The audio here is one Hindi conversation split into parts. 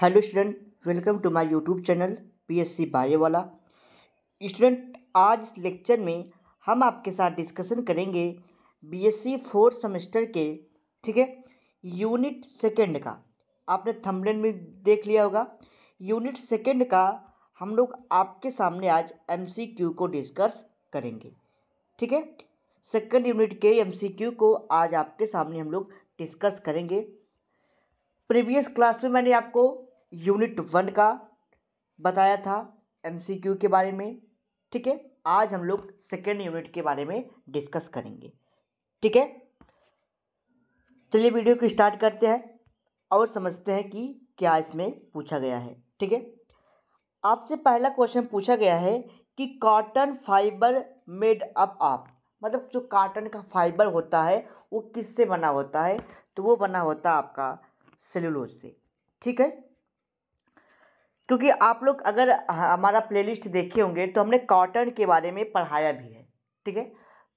Hello student welcome to my YouTube channel PSC bio वाला स्टूडेंट आज इस लेक्चर में हम आपके साथ डिस्कशन करेंगे बीएससी फोर्थ सेमेस्टर के ठीक है यूनिट सेकंड का आपने थंबनेल में देख लिया होगा यूनिट सेकंड का हम लोग आपके सामने आज एमसीक्यू को डिस्कस करेंगे ठीक है सेकंड यूनिट के एम को आज आपके सामने हम लोग डिस्कस करेंगे प्रीवियस क्लास में मैंने आपको यूनिट वन का बताया था एमसीक्यू के बारे में ठीक है आज हम लोग सेकेंड यूनिट के बारे में डिस्कस करेंगे ठीक है चलिए वीडियो को स्टार्ट करते हैं और समझते हैं कि क्या इसमें पूछा गया है ठीक है आपसे पहला क्वेश्चन पूछा गया है कि कॉटन फाइबर मेड अप आप मतलब जो कॉटन का फाइबर होता है वो किससे बना होता है तो वो बना होता है आपका सेलुलोज से ठीक है क्योंकि आप लोग अगर हमारा प्लेलिस्ट देखे होंगे तो हमने कॉटन के बारे में पढ़ाया भी है ठीक है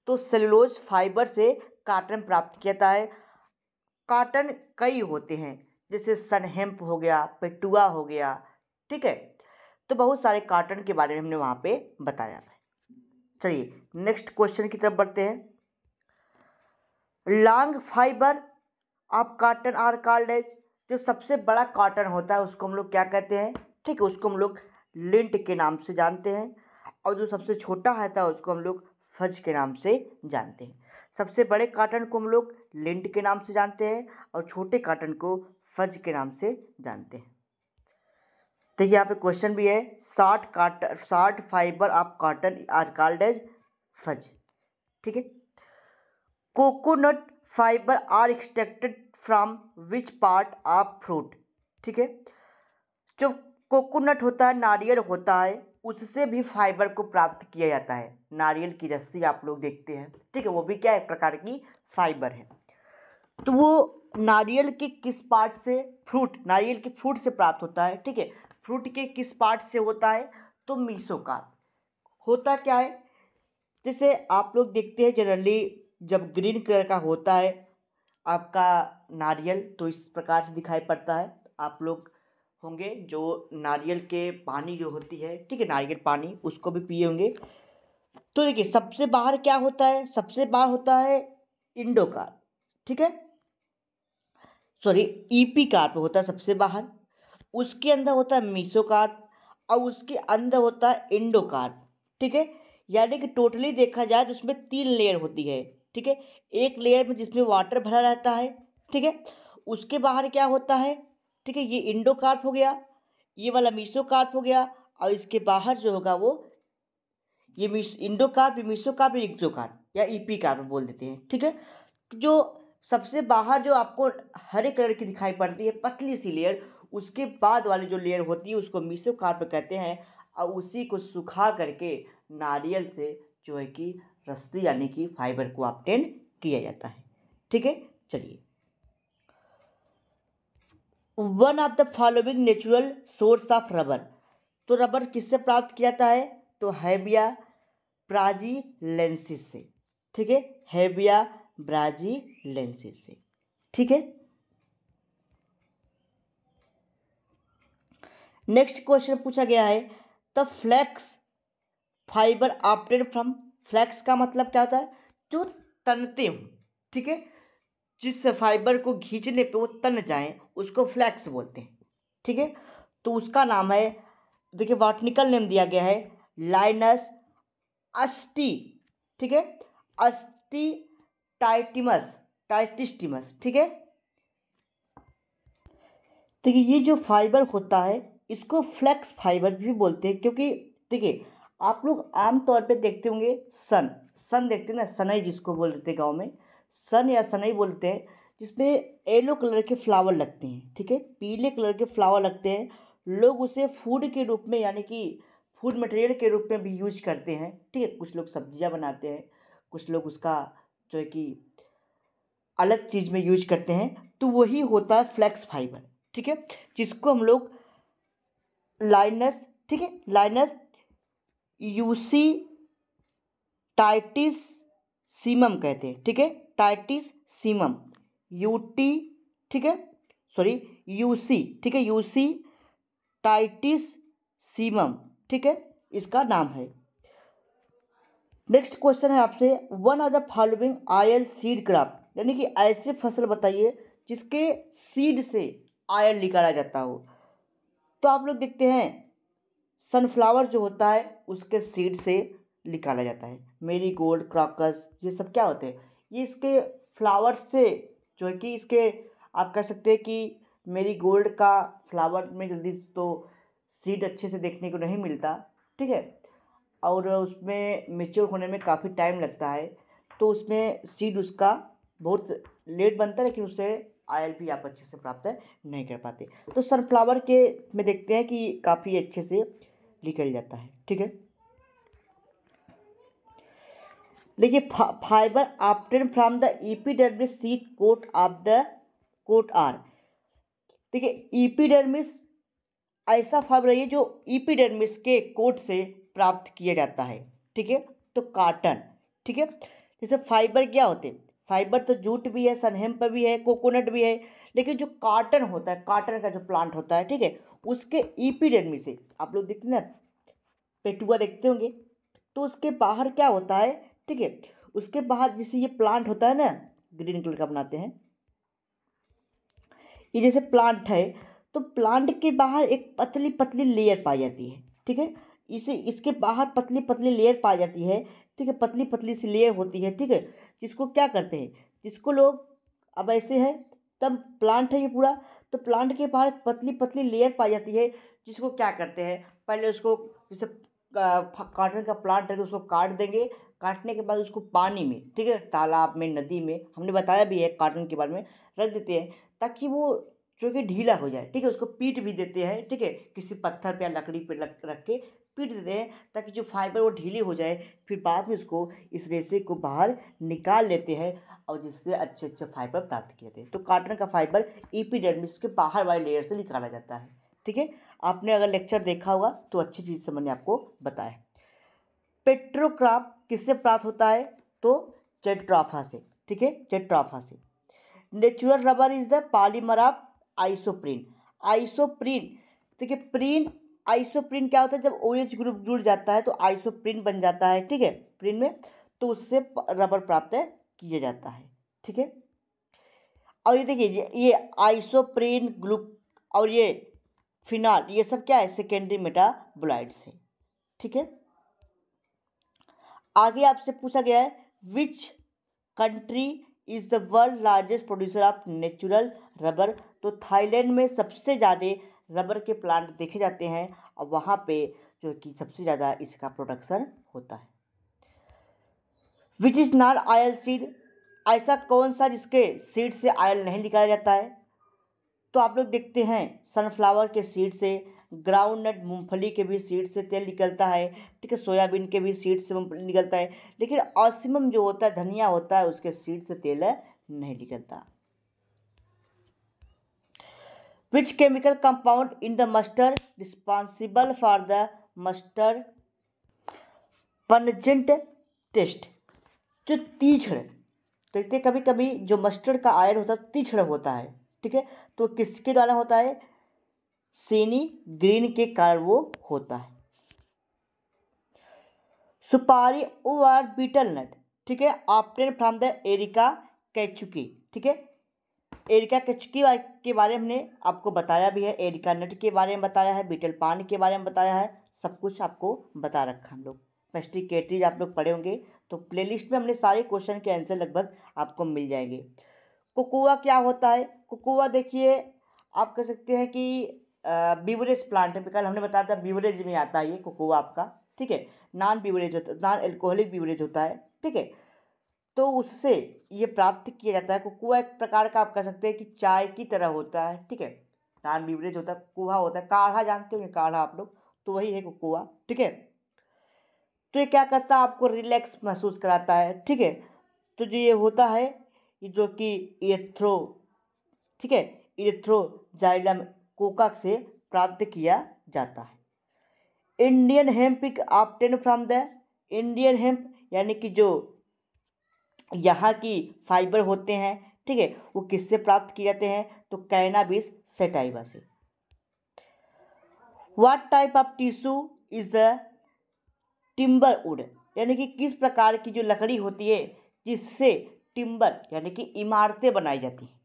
तो सेलुलोज फाइबर से काटन प्राप्त किया जाता है काटन कई होते हैं जैसे सनहेम्प हो गया पेटुआ हो गया ठीक है तो बहुत सारे काटन के बारे में हमने वहाँ पे बताया है चलिए नेक्स्ट क्वेश्चन की तरफ बढ़ते हैं long fibre of cotton are called जो सबसे बड़ा काटन होता है उसको हम लोग क्या कहते हैं ठीक है उसको हम लोग लिंट के नाम से जानते हैं और जो सबसे छोटा होता है उसको हम लोग फज के नाम से जानते हैं सबसे बड़े कार्टन को हम लोग लिंट के नाम से जानते हैं और छोटे काटन को फज के नाम से जानते हैं देखिए यहाँ पे क्वेश्चन भी है साठ काट साठ fibre of cotton are called as fuzz ठीक है coconut fibre are extracted from which part of fruit ठीक है जो कोकोनट होता है नारियल होता है उससे भी फाइबर को प्राप्त किया जाता है नारियल की रस्सी आप लोग देखते हैं ठीक है वो भी क्या एक प्रकार की फाइबर है तो वो नारियल के किस पार्ट से फ्रूट नारियल के फ्रूट से प्राप्त होता है ठीक है फ्रूट के किस पार्ट से होता है तो मीसो का होता क्या है जैसे आप लोग देखते हैं जनरली जब ग्रीन कलर का होता है आपका नारियल तो इस प्रकार से दिखाई पड़ता है आप लोग होंगे जो नारियल के पानी जो होती है ठीक है नारियल पानी उसको भी पिए होंगे तो देखिए सबसे बाहर क्या होता है सबसे बाहर होता है इंडो कार्प ठीक है सॉरी ईपी कार्प होता है सबसे बाहर उसके अंदर होता है मीसो कार्प और उसके अंदर होता है इंडो कार्प ठीक है यानी कि टोटली देखा जाए तो उसमें तीन लेयर होती है ठीक है एक लेयर में जिसमें वाटर भरा रहता है ठीक है उसके बाहर क्या होता है ठीक है ये इंडो हो गया ये वाला मीसो हो गया और इसके बाहर जो होगा वो ये endocarp mesocarp exocarp या ईपी कार्प बोल देते हैं ठीक है जो सबसे बाहर जो आपको हरे कलर की दिखाई पड़ती है पतली सी लेयर उसके बाद वाली जो लेयर होती है उसको मिसो कार्प कहते हैं और उसी को सुखा करके नारियल से जो है कि रस्सी यानी कि फाइबर को ऑप्टेन किया जाता है ठीक है चलिए one of the following natural source of rubber तो रबर किससे प्राप्त किया जाता है तो हैबिया ब्राजीलेंसिस से ठीक है हैबिया ब्राजीलेंसिस से ठीक है नेक्स्ट क्वेश्चन पूछा गया है the flax fibre obtained from flax का मतलब क्या होता है जो तनते हों ठीक है जिस फाइबर को खींचने पे वो तन जाए उसको फ्लैक्स बोलते हैं ठीक है तो उसका नाम है देखिए वाटनिकल नेम दिया गया है लाइनस अस्टी ठीक है अस्टी टाइटिमस टाइटिस्टिमस ठीक है देखिए ये जो फाइबर होता है इसको फ्लैक्स फाइबर भी बोलते हैं क्योंकि देखिए आप लोग आमतौर पे देखते होंगे सन सन देखते हैं ना सनई जिसको बोल देते हैं गाँव में सन या सनई बोलते हैं जिसमें येलो कलर के फ्लावर लगते हैं ठीक है पीले कलर के फ्लावर लगते हैं लोग उसे फूड के रूप में यानी कि फूड मटेरियल के रूप में भी यूज करते हैं ठीक है कुछ लोग सब्जियां बनाते हैं कुछ लोग उसका जो है कि अलग चीज़ में यूज करते हैं तो वही होता है फ्लैक्स फाइबर ठीक है जिसको हम लोग लाइनस ठीक है लाइनस यूसी टाइटिस सीमम कहते हैं ठीक है टाइटिस सीमम यूटी ठीक है सॉरी यूसी ठीक है यूसी टाइटिस सीमम ठीक है इसका नाम है नेक्स्ट क्वेश्चन है आपसे one are the following oil seed crop यानी कि ऐसे फसल बताइए जिसके सीड से आयल निकाला जाता हो तो आप लोग देखते हैं सनफ्लावर जो होता है उसके सीड से निकाला जाता है मेरी गोल्ड क्रॉकस ये सब क्या होते हैं ये इसके फ्लावर से जो है कि इसके आप कह सकते हैं कि मेरी गोल्ड का फ्लावर में जल्दी तो सीड अच्छे से देखने को नहीं मिलता ठीक है और उसमें मेच्योर होने में काफ़ी टाइम लगता है तो उसमें सीड उसका बहुत लेट बनता है लेकिन उससे आई भी आप अच्छे से प्राप्त नहीं कर पाते तो सनफ्लावर के में देखते हैं कि काफ़ी अच्छे से निकल जाता है ठीक है देखिए fibre obtained from the epidermis e seed coat of the coat are देखिए ईपीडर्मिस e ऐसा फाइबर है जो ईपीडर्मिस e के कोट से प्राप्त किया जाता है ठीक है तो काटन ठीक है जैसे फाइबर क्या होते हैं फाइबर तो जूट भी है सनहेम्प भी है कोकोनट भी है लेकिन जो काटन होता है काटन का जो प्लांट होता है ठीक है उसके ईपीडेडमी से आप लोग देखते ना पेटुआ देखते होंगे तो उसके बाहर क्या होता है ठीक है उसके बाहर जैसे ये प्लांट होता है ना ग्रीन कलर का बनाते हैं ये जैसे प्लांट है तो प्लांट के बाहर एक पतली पतली लेयर पाई जाती है ठीक है इसे इसके बाहर पतली पतली लेयर पाई जाती है ठीक है पतली पतली सी लेयर होती है ठीक है जिसको क्या करते हैं जिसको लोग अब ऐसे है एकदम प्लांट है ये पूरा तो प्लांट के बाहर पतली पतली लेयर पाई जाती है जिसको क्या करते हैं पहले उसको जैसे काटन का प्लांट है तो उसको काट देंगे काटने के बाद उसको पानी में ठीक है तालाब में नदी में हमने बताया भी है काटन के बारे में रख देते हैं ताकि वो जो कि ढीला हो जाए ठीक है उसको पीट भी देते हैं ठीक है किसी पत्थर पे या लकड़ी पे रख के पीट देते हैं ताकि जो फाइबर वो ढीली हो जाए फिर बाद में उसको इस रेसे को बाहर निकाल लेते हैं और जिससे अच्छे अच्छे फाइबर प्राप्त किए जाते हैं तो काटन का फाइबर ईपीडर्मिस e के बाहर वाले लेयर से निकाला जाता है ठीक है आपने अगर लेक्चर देखा होगा तो अच्छी चीज़ से मैंने आपको बताया पेट्रोक्राप किससे प्राप्त होता है तो चेट्राफा से ठीक है चेट्राफा से natural rubber is the polymer of isoprene isoprene देखिए प्रीन आइसोप्रिन क्या होता है जब ओ एच ग्रुप जुड़ जाता है तो आइसोप्रिन बन जाता है ठीक है प्रिन में तो उससे रबर प्राप्त किया जाता है ठीक है और ये देखिए ये आइसोप्रिन ग्लू और ये फिनाल ये सब क्या है सेकेंडरी मेटाबोलाइड्स है ठीक है आगे आपसे पूछा गया है which country is the world largest producer of natural rubber तो थाईलैंड में सबसे ज़्यादा रबर के प्लांट देखे जाते हैं और वहाँ पे जो कि सबसे ज़्यादा इसका प्रोडक्शन होता है which is not oil seed ऐसा कौन सा जिसके सीड से आयल नहीं निकाला जाता है तो आप लोग देखते हैं सनफ्लावर के सीड से ग्राउंडनट मूँगफली के भी सीड से तेल निकलता है ठीक है सोयाबीन के भी सीड से निकलता है लेकिन ऑसिमम जो होता है धनिया होता है उसके सीड से तेल नहीं निकलता which chemical compound in the mustard responsible for the mustard pungent taste जो तीक्ष्ण तो देखते कभी कभी जो मस्टर्ड का आयन होता है तीछड़ होता है ठीक है तो किसके द्वारा होता है सीनी ग्रीन के कारण वो होता है सुपारी ओ आर बीटल नट ठीक है ऑप्टेन फ्रॉम द एरिका कैचुकी ठीक है एरिका कचकी के बारे में हमने आपको बताया भी है एरिका नट के बारे में बताया है बीटल पान के बारे में बताया है सब कुछ आपको बता रखा हम लोग पेस्टिकेटरीज आप लोग पढ़े होंगे तो प्लेलिस्ट में हमने सारे क्वेश्चन के आंसर लगभग आपको मिल जाएंगे कोकोआ क्या होता है कोकोआ देखिए आप कह सकते हैं कि बीवरेज प्लांट है कल हमने बताया था बीवरेज में आता है ये कोकोआ आपका ठीक है नॉन बीवरेज होता है नॉन एल्कोहलिक बीवरेज होता है ठीक है तो उससे ये प्राप्त किया जाता है कोकुआ एक प्रकार का आप कह सकते हैं कि चाय की तरह होता है ठीक है नान बीवरेज होता है कुहा होता है काढ़ा जानते होंगे काढ़ा आप लोग तो वही है कोकुआ ठीक है तो ये क्या करता है आपको रिलैक्स महसूस कराता है ठीक है तो जो ये होता है ये जो कि इरेथ्रो ठीक है जाइलम कोका से प्राप्त किया जाता है Indian hemp obtained from the Indian hemp यानी कि जो यहाँ की फाइबर होते हैं ठीक है वो किससे प्राप्त किए जाते हैं तो कैनाबिस सेटाइबा से what type of tissue is the timber wood यानी कि किस प्रकार की जो लकड़ी होती है जिससे टिम्बर यानी कि इमारतें बनाई जाती हैं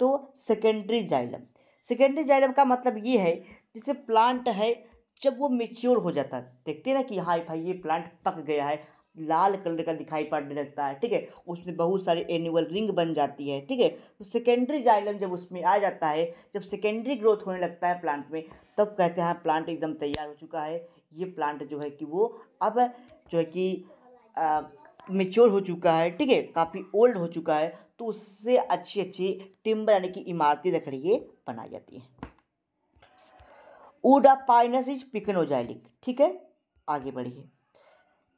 तो सेकेंडरी जाइलम सेकेंडरी जाइलम का मतलब ये है जिसे प्लांट है जब वो मेच्योर हो जाता है देखते हैं ना कि हाँ भाई ये प्लांट पक गया है लाल कलर का दिखाई पड़ने लगता है ठीक है उसमें बहुत सारी एनुअल रिंग बन जाती है ठीक है तो सेकेंडरी जाइलम जब उसमें आ जाता है जब सेकेंडरी ग्रोथ होने लगता है प्लांट में तब कहते हैं प्लांट हाँ, एकदम तैयार हो चुका है ये प्लांट जो है कि वो अब जो है कि मेच्योर हो चुका है ठीक है काफ़ी ओल्ड हो चुका है तो उससे अच्छी अच्छी टिम्बर यानी कि इमारतें लकड़िए बनाई जाती हैं उड ऑफ पाइनस इज पिकनोजाइलिक ठीक है आगे बढ़िए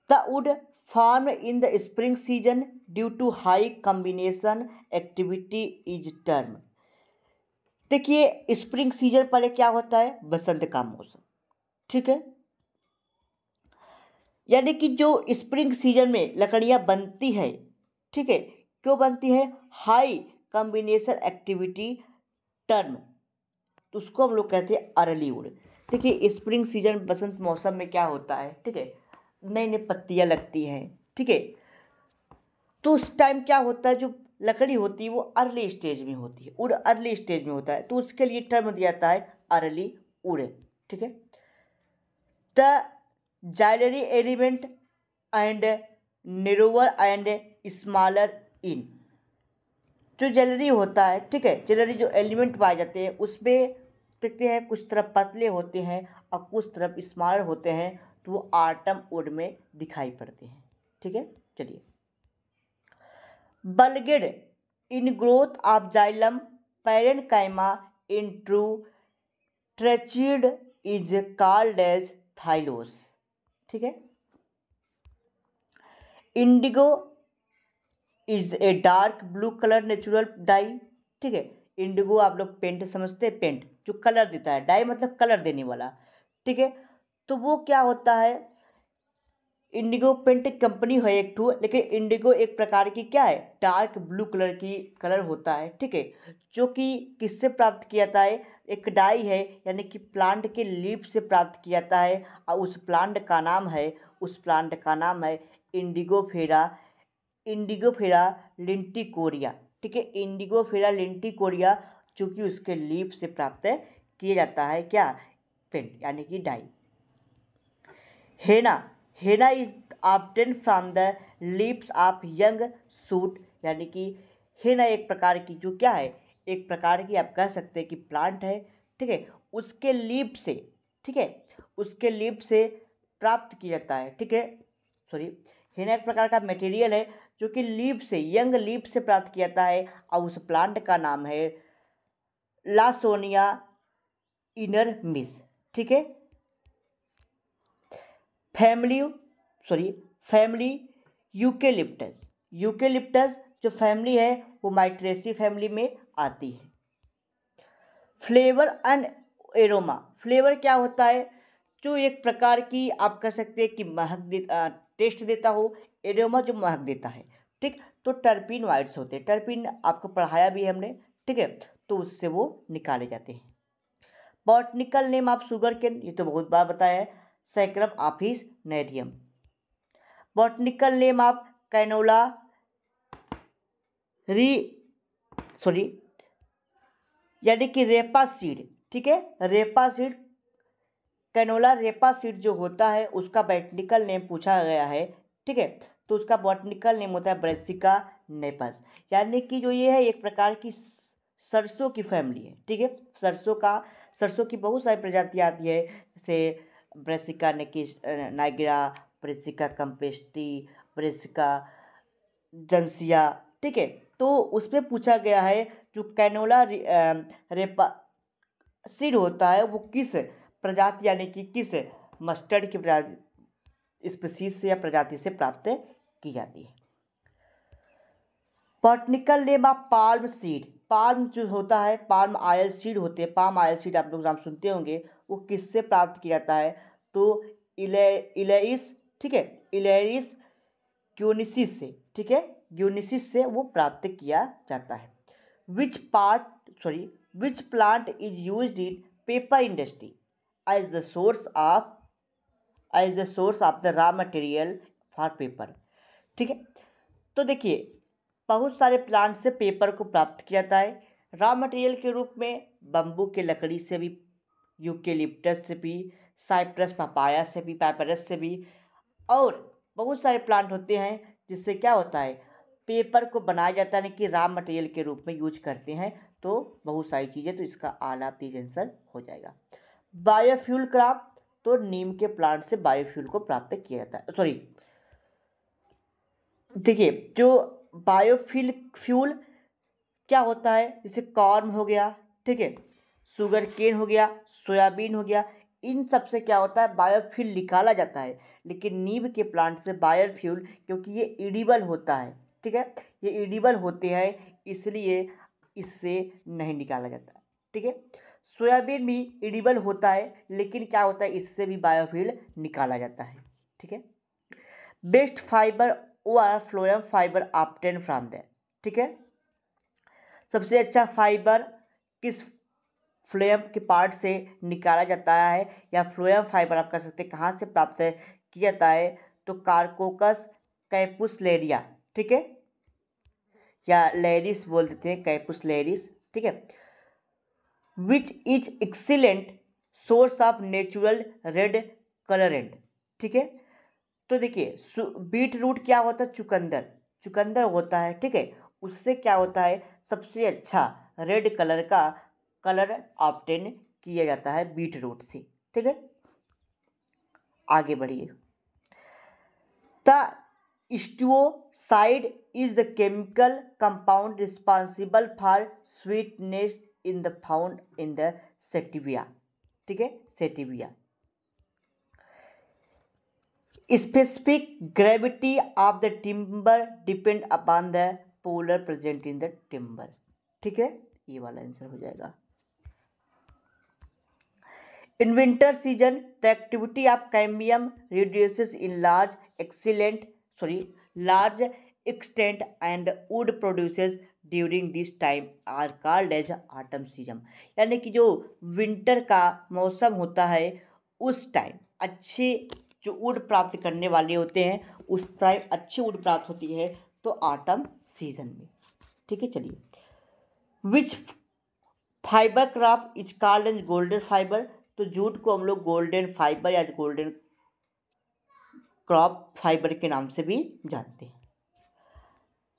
The wood formed in the spring season due to high combination activity is termed. देखिए स्प्रिंग सीजन पहले क्या होता है बसंत का मौसम ठीक है यानी कि जो स्प्रिंग सीजन में लकड़ियाँ बनती है ठीक है क्यों बनती है हाई कम्बिनेशन एक्टिविटी टर्म तो उसको हम लोग कहते हैं अरली उड़ देखिए स्प्रिंग सीजन बसंत मौसम में क्या होता है ठीक है नई नई पत्तियाँ लगती हैं ठीक है तो उस टाइम क्या होता है जो लकड़ी होती है वो अर्ली स्टेज में होती है उड़ अर्ली स्टेज में होता है तो उसके लिए टर्म दिया जाता है अर्ली उड़ ठीक है the xylary element and narrower and smaller in जो ज्वेलरी होता है ठीक है ज्वेलरी जो एलिमेंट पाए जाते हैं उसमें देखते हैं कुछ तरफ पतले होते हैं और कुछ तरफ स्मॉलर होते हैं तो वो आटम वुड में दिखाई पड़ते हैं ठीक है चलिए बलगेड ingrowth of xylem parenchyma into tracheid is called as tylose ठीक है indigo is a dark blue colour natural dye ठीक है इंडिगो आप लोग पेंट समझते हैं पेंट जो कलर देता है डाई मतलब कलर देने वाला ठीक है तो वो क्या होता है इंडिगो पेंट कंपनी है एक टू लेकिन इंडिगो एक प्रकार की क्या है डार्क ब्लू कलर की कलर होता है ठीक है जो कि किससे प्राप्त किया जाता है एक डाई है यानी कि प्लांट के लीप से प्राप्त किया जाता है और उस प्लांट का नाम है उस प्लांट का नाम है इंडिगो फेरा इंडिगो फेरा लिंटिकोरिया ठीक है इंडिगो फेरा लिंटिकोरिया जो कि उसके लीप से प्राप्त किया जाता है क्या पेंट यानी कि dye henna henna is obtained from the leaves of young shoot यानी कि हेना एक प्रकार की जो क्या है एक प्रकार की आप कह सकते हैं कि प्लांट है ठीक है उसके लीप से ठीक है उसके लीप से प्राप्त किया जाता है ठीक है सॉरी हेना एक प्रकार का मटेरियल है जो कि लीप से यंग लीप से प्राप्त किया जाता है और उस प्लांट का नाम है लासोनिया इनर मिस ठीक है family sorry family eucalyptus eucalyptus जो फैमिली है वो माइट्रेसी फैमिली में आती है फ्लेवर एंड एरोमा फ्लेवर क्या होता है जो एक प्रकार की आप कह सकते हैं कि महक दे, टेस्ट देता हो एरोमा जो महक देता है ठीक तो टर्पिन वाइट्स होते हैं टर्पिन आपको पढ़ाया भी है हमने ठीक है तो उससे वो निकाले जाते हैं बॉटनिकल नेम आप शुगर के ये तो बहुत बार बताया है saccharum officinarum botanical name of canola री सॉरी यानी कि रेपा सीड ठीक है rapeseed canola rapeseed जो होता है उसका बॉटनिकल नेम पूछा गया है ठीक है तो उसका बॉटनिकल नेम होता है ब्रेसिका नेपस यानी कि जो ये है एक प्रकार की सरसों की फैमिली है ठीक है सरसों का सरसों की बहुत सारी प्रजातियाँ आती है जैसे brassica nigra brassica campestris brassica juncea ठीक है तो उसमें पूछा गया है जो कैनोला रेपा सीड होता है वो किस प्रजाति यानी कि किस मस्टर्ड की प्रजाति स्पीसीज से या प्रजाति से प्राप्त की जाती है botanical name of palm seed palm जो होता है पाल्म आयल सीड होते हैं पाम आयल सीड आप लोग नाम सुनते होंगे वो किससे प्राप्त किया जाता है तो इले इलेइस ठीक है इलेरिस क्यूनिसिस से ठीक है क्यूनिसिस से वो प्राप्त किया जाता है which part sorry which plant is use in paper industry as the source of as the source of the raw material for paper ठीक है तो देखिए बहुत सारे प्लांट से पेपर को प्राप्त किया जाता है रॉ मटेरियल के रूप में बम्बू के लकड़ी से भी यूकेलिप्टस से भी साइप्रस पपाया से भी पैपरस से भी और बहुत सारे प्लांट होते हैं जिससे क्या होता है पेपर को बनाया जाता है कि रॉ मटेरियल के रूप में यूज करते हैं तो बहुत सारी चीज़ें तो इसका आलाप आप तीज आंसर हो जाएगा बायोफ्यूल क्राप तो नीम के प्लांट से बायोफ्यूल को प्राप्त किया जाता है सॉरी देखिए जो बायोफ्यूल फ्यूल क्या होता है जैसे कॉर्न हो गया ठीक है शुगर केन हो गया सोयाबीन हो गया इन सब से क्या होता है बायोफ्यूल निकाला जाता है लेकिन नीब के प्लांट से बायोफ्यूल क्योंकि ये इडिबल होता है ठीक है ये इडिबल होते हैं इसलिए इससे नहीं निकाला जाता ठीक है सोयाबीन भी इडिबल होता है लेकिन क्या होता है इससे भी बायोफ्यूल निकाला जाता है ठीक है बेस्ट फाइबर और फ्लोरम फाइबर आप फ्रॉम द ठीक है सबसे अच्छा फाइबर किस फ्लोएम के पार्ट से निकाला जाता है या फ्लोएम फाइबर आप कह सकते हैं कहाँ से प्राप्त किया जाता है तो कैपुस कैपुसलेरिया ठीक है या लेरिस बोल देते हैं कैपुस लेरिस ठीक है which is excellent source of natural red colourant ठीक है तो देखिए बीट रूट क्या होता है चुकंदर चुकंदर होता है ठीक है उससे क्या होता है सबसे अच्छा रेड कलर का कलर ऑप्टेन किया जाता है बीट रूट से ठीक है आगे बढ़िए the stevioside is the chemical compound responsible for sweetness in the found in the stevia ठीक है stevia specific gravity of the timber depend upon the polar present in the timber ठीक है ये वाला आंसर हो जाएगा in winter season the activity of cadmium reduce in large excellent sorry large extent and wood produces during this time are called as autumn season यानी कि जो विंटर का मौसम होता है उस टाइम अच्छे जो उड प्राप्त करने वाले होते हैं उस टाइम अच्छी उड प्राप्त होती है तो आटम सीजन में ठीक है चलिए which fibre crop is called as golden fibre तो जूट को हम लोग गोल्डन फाइबर या गोल्डन क्रॉप फाइबर के नाम से भी जानते हैं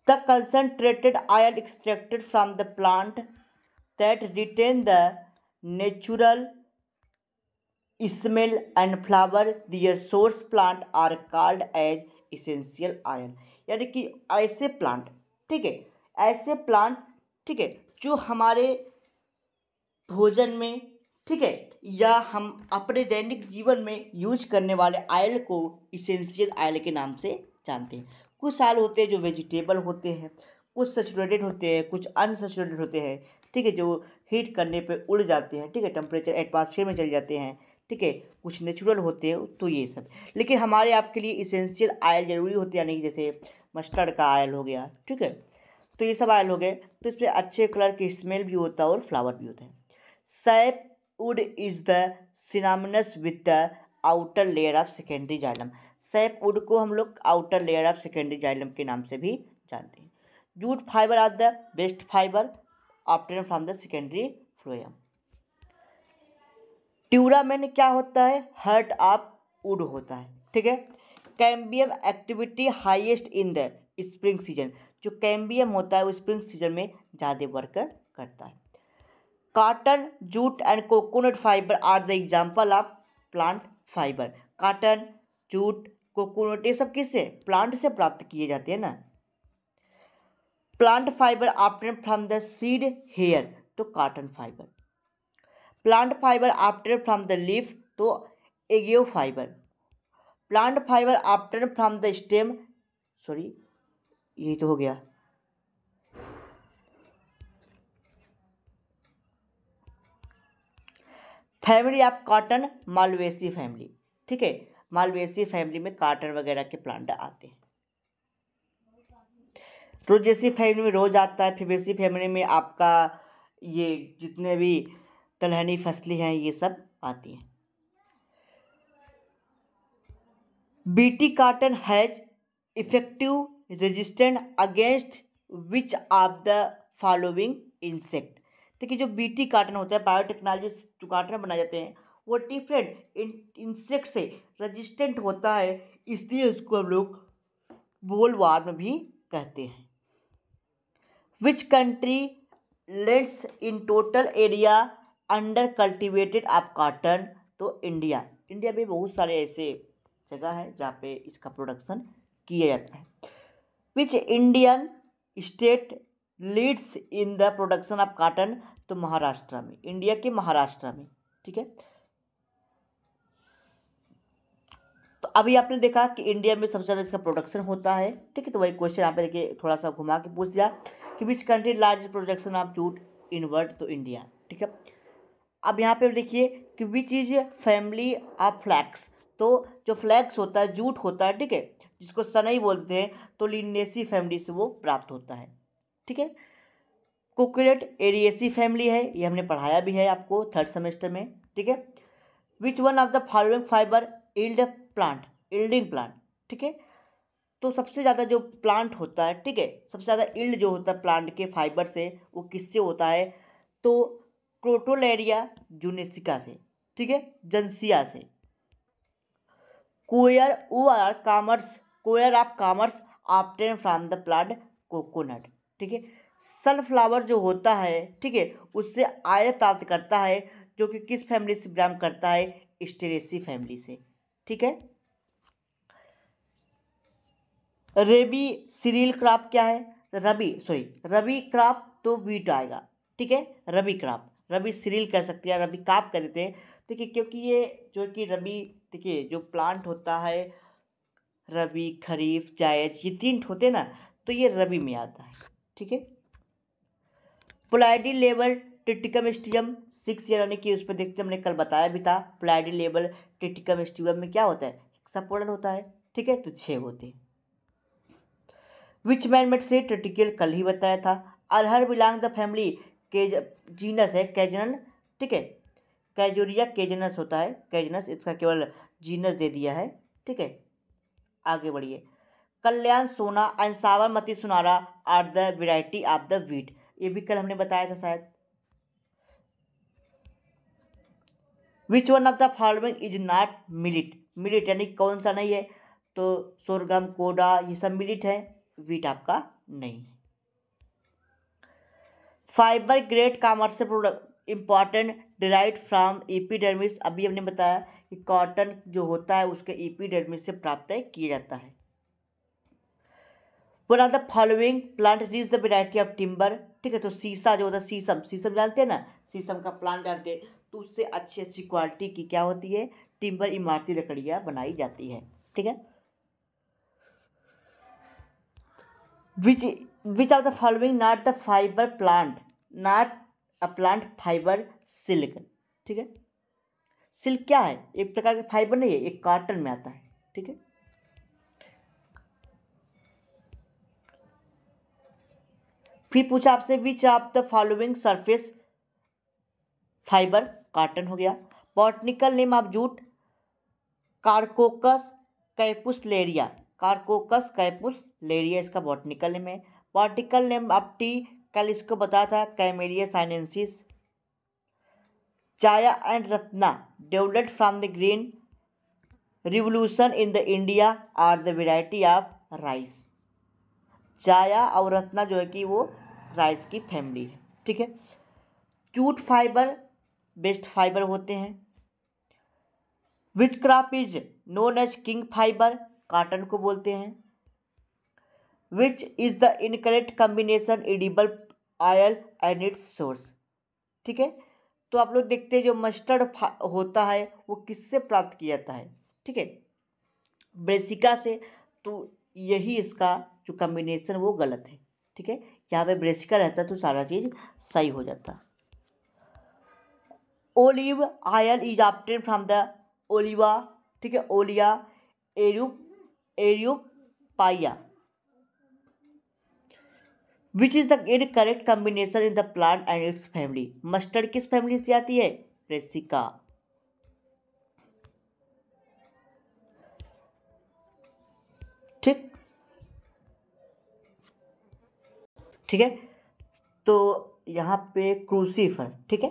the concentrated oil extracted from the plant that retain the natural smell and flavour their source plant are called as essential oil यानी कि ऐसे प्लांट ठीक है ऐसे प्लांट ठीक है जो हमारे भोजन में ठीक है या हम अपने दैनिक जीवन में यूज करने वाले आयल को इसेंशियल आयल के नाम से जानते हैं कुछ आयल होते हैं जो वेजिटेबल होते हैं कुछ सेचुरेटेड होते हैं कुछ अनसेचुरेटेड होते हैं ठीक है जो हीट करने पे उड़ जाते हैं ठीक है टेम्परेचर एटमॉस्फेयर में चले जाते हैं ठीक है कुछ नेचुरल होते हैं तो ये सब लेकिन हमारे आपके लिए इसेंशियल आयल जरूरी होते हैं यानी कि जैसे मस्टर्ड का आयल हो गया ठीक है तो ये सब आयल हो गए तो इसमें अच्छे कलर की स्मेल भी होता है और फ्लावर भी होता है sap wood is the synonymous with the outer layer of secondary xylem sap wood को हम लोग outer layer of secondary xylem के नाम से भी जानते हैं jute fibre are the bast fibre obtained from the secondary phloem ट्यूरामेन क्या होता है हर्ट ऑफ वुड होता है ठीक है cambium activity highest in the spring season जो कैम्बियम होता है वो स्प्रिंग सीजन में ज़्यादा वर्क करता है cotton jute and coconut fibre are the example of plant fibre cotton jute coconut ये सब किससे प्लांट से प्राप्त किए जाते हैं ना plant fibre after from the seed hair तो cotton fibre plant fibre after from the leaf तो agave fibre plant fibre after from the stem sorry यही तो हो गया family of cotton Malvaceae family ठीक है मालवेसी फैमिली में कॉटन वगैरह के प्लांट आते हैं रोजेसी फैमिली में रोज आता है वैसी फैमिली में आपका ये जितने भी तलहनी फसलें हैं ये सब आती हैं BT cotton has effective resistant against which of the following insect देखिए जो बीटी कार्टन होता है बायोटेक्नोलॉजी जो कार्टन बनाए जाते हैं वो डिफरेंट इंसेक्ट से रजिस्टेंट होता है इसलिए उसको हम लोग बोल वार में भी कहते हैं which country leads in total area under cultivated of cotton तो इंडिया इंडिया में बहुत सारे ऐसे जगह है जहाँ पे इसका प्रोडक्शन किया जाता है which Indian state leads in the production of cotton तो महाराष्ट्र में इंडिया के महाराष्ट्र में ठीक है तो अभी आपने देखा कि इंडिया में सबसे ज़्यादा इसका प्रोडक्शन होता है ठीक है तो वही क्वेश्चन यहाँ पे देखिए थोड़ा सा घुमा के पूछ दिया कि which country large production of jute in world तो इंडिया ठीक है अब यहाँ पे देखिए कि which is family of flax तो जो फ्लैक्स होता है जूट होता है ठीक है जिसको सनई बोलते हैं तो लिनेसी फैमिली से वो प्राप्त होता है ठीक है कोकोनट एरिएसी फैमिली है ये हमने पढ़ाया भी है आपको थर्ड सेमेस्टर में ठीक है which one of the following fibre yield plant yielding plant ठीक है तो सबसे ज़्यादा जो प्लांट होता है ठीक है सबसे ज़्यादा इल्ड जो होता है प्लांट के फाइबर से वो किससे होता है तो क्रोटोलेरिया जूनेसिका से ठीक है जनसिया से coir or commerce coir of commerce obtained from the plant coconut ठीक है सनफ्लावर जो होता है ठीक है उससे आय प्राप्त करता है जो कि किस फैमिली से बिलोंग करता है स्टेरेसी फैमिली से ठीक है रेबी सीरियल क्राप क्या है रबी सॉरी रबी क्रॉप तो वीट आएगा ठीक है रबी क्राप रबी सीरियल कह सकते हैं रबी काप कह देते हैं ठीक है क्योंकि ये जो कि रबी देखिए जो प्लांट होता है रबी खरीफ जायज ये तीन होते ना तो ये रबी में आता है ठीक है ploidy level Triticum aestivum six यानी कि उस पर देखते हमने कल बताया भी था प्लाइडी लेवल टिटिकम स्टियम में क्या होता है सपोर्डन होता है ठीक है तो छः होते हैं विच मैनमेट से ट्रिटिकल कल ही बताया था अरहर बिलोंग द फैमिली केज जीनस है कैजनल ठीक है कैजोरिया केजनस होता है कैजनस इसका केवल जीनस दे दिया है ठीक है आगे बढ़िए कल्याण सोना एंड साबरमती सुनारा are the variety of the wheat ये भी कल हमने बताया था शायद which one of the following is not millet millet यानी कौन सा नहीं है तो सोरगम कोडा ये सब मिलिट है वीट आपका नहीं fibre great commerce product important derived from epidermis अभी हमने बताया कि कॉटन जो होता है उसके ईपीडर्मिस से प्राप्त किया जाता है one of the following plant is the variety of timber ठीक है तो सीसा जो होता है सीसम सीसम जानते हैं ना सीसम का प्लांट जानते हैं तो उससे अच्छी अच्छी क्वालिटी की क्या होती है टिम्बर इमारती लकड़ियाँ बनाई जाती है ठीक है which which are the following not the fibre plant not a plant fibre silk ठीक है सिल्क क्या है एक प्रकार का फाइबर नहीं है एक कॉटन में आता है ठीक है फिर पूछा आपसे which of the following surface fibre cotton हो गया botanical name of jute Corchorus capsularis Corchorus capsularis इसका बॉटनिकल नेम है बॉटनिकल नेम ऑफ टी कल इसको बताया था Camellia sinensis Jaya and Ratna developed from the green revolution in the India are the variety of rice Jaya और रत्ना जो है कि वो राइस की फैमिली है ठीक है जूट फाइबर बेस्ट फाइबर होते हैं which crop is known as king fibre cotton को बोलते हैं which is the incorrect combination edible oil and its source ठीक है तो आप लोग देखते हैं जो मस्टर्ड होता है वो किससे प्राप्त किया जाता है ठीक है ब्रेसिका से तो यही इसका जो कम्बिनेशन वो गलत है ठीक है यहाँ पे ब्रेसिका रहता तो सारा चीज़ सही हो जाता olive oil is obtained from the oliva ठीक है ओलिया एरूप europaea which is the incorrect combination in the plant and its family mustard किस फैमिली से आती है ब्रेसिका ठीक है तो यहाँ पे क्रूसीफर ठीक है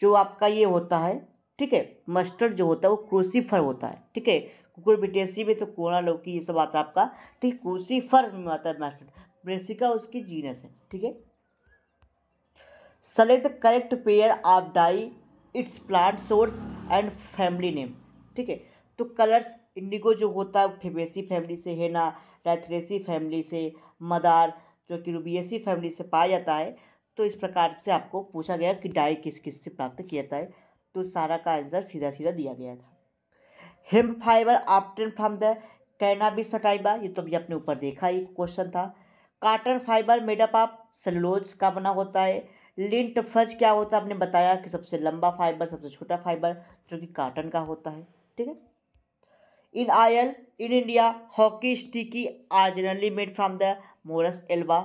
जो आपका ये होता है ठीक है मस्टर्ड जो होता है वो क्रूसीफर होता है ठीक है कुकुरबिटेसी में तो कोना लौकी ये सब आता है आपका ठीक है क्रूसीफर में आता है मस्टर्ड ब्रेसिका उसकी जीनस है ठीक है select the correct pair of dye its plant source and family name ठीक है तो कलर्स इंडिगो जो होता है फेबेसी फैमिली से है ना रैथरेसी फैमिली से मदार जो कि रूबीएसी फैमिली से पाया जाता है तो इस प्रकार से आपको पूछा गया कि डाई किस किस से प्राप्त किया जाता है तो सारा का आंसर सीधा सीधा दिया गया था hemp fibre obtained from the Cannabis sativa ये तो अभी अपने ऊपर देखा ही क्वेश्चन था cotton fibre made up of cellulose का बना होता है लिंट फज क्या होता है आपने बताया कि सबसे लंबा फाइबर सबसे छोटा फाइबर जो कि काटन का होता है ठीक है in oil in India hockey sticks are generally made from the Morus alba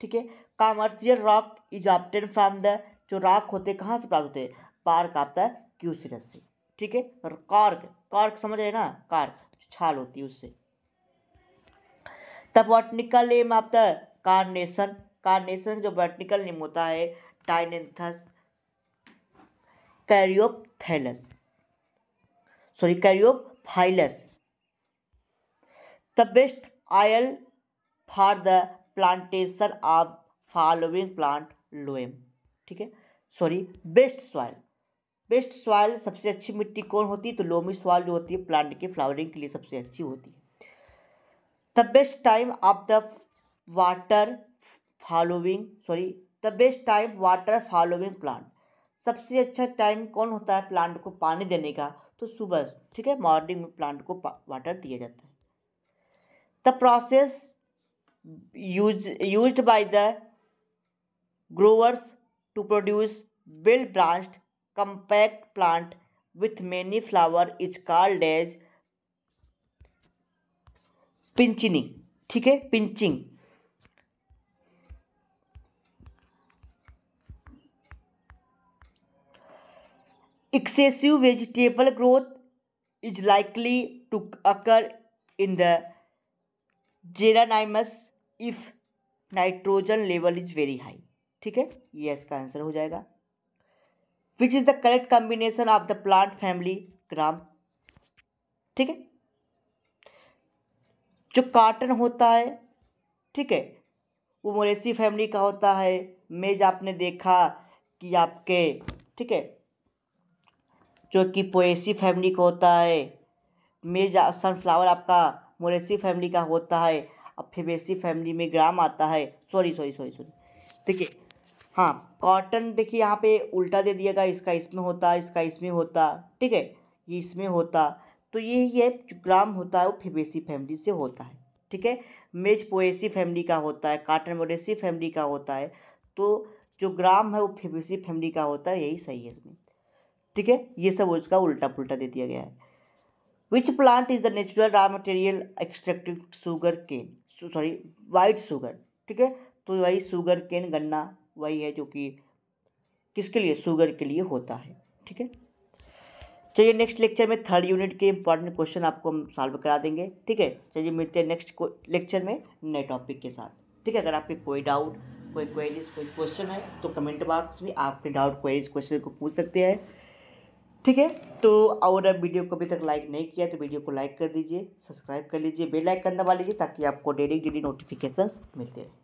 ठीक है commercial cork is obtained from the जो रॉक होते हैं कहाँ से प्राप्त होते हैं पार्क आपता है क्यूसिरस से ठीक है कार्क कार्क समझ रहे ना कार्क छाल होती है उससे तब वॉटनिकल नेम आपका कार्नेशन कार्नेशन जो बॉटनिकल नेम होता है Dianthus caryophyllus sorry caryophyllus the best oil for the plantation of following plant loam ठीक है sorry best soil best soil सबसे अच्छी मिट्टी कौन होती है तो लोमी सॉइल जो होती है प्लांट के फ्लावरिंग के लिए सबसे अच्छी होती है the best time of the water following sorry the best time water following plant सबसे अच्छा टाइम कौन होता है प्लांट को पानी देने का तो सुबह ठीक है मॉर्निंग में प्लांट को वाटर दिया जाता है the process used, used by the growers to produce well-branched compact plant with many flower is called as pinching. ठीक है pinching. excessive vegetable growth is likely to occur in the geraniums if nitrogen level is very high ठीक है ये इसका आंसर हो जाएगा which is the correct combination of the plant family gram ठीक है जो कार्टन होता है ठीक है वो मोरेसी फैमिली का होता है मेज आपने देखा कि आपके ठीक है जो कि पोएसी फैमिली का होता है मेज सनफ्लावर आपका मोरेसी फैमिली का होता है अब फेबेसी फैमिली में ग्राम आता है सॉरी सॉरी सॉरी सॉरी है हाँ कॉटन देखिए यहाँ पे उल्टा दे दिया गया इसका इसमें होता इसका इसमें होता ठीक है ये इसमें होता तो ये ये ग्राम होता है वो फेबेसी फैमिली से होता है ठीक है मेज पोएसी फैमिली का होता है काटन मोरेसी फैमिली का होता है तो जो ग्राम है वो फेबेसी फैमिली का होता है यही सही है इसमें ठीक है ये सब उसका उल्टा पुल्टा दे दिया गया है which plant is the natural raw material extractive sugar cane sorry white sugar ठीक है तो वही शुगर केन गन्ना वही है जो कि किसके लिए शुगर के लिए होता है ठीक है चलिए नेक्स्ट लेक्चर में थर्ड यूनिट के इंपॉर्टेंट क्वेश्चन आपको हम सॉल्व करा देंगे ठीक है चलिए मिलते हैं नेक्स्ट लेक्चर में नए टॉपिक के साथ ठीक है अगर आपके कोई डाउट कोई क्वेरीज कोई क्वेश्चन है तो कमेंट बॉक्स में आप अपने डाउट क्वेरीज क्वेश्चन को पूछ सकते हैं ठीक है तो और अब वीडियो को अभी तक लाइक नहीं किया तो वीडियो को लाइक कर दीजिए सब्सक्राइब कर लीजिए बेल आइकन दबा लीजिए ताकि आपको डेली डेली नोटिफिकेशंस मिलते रहे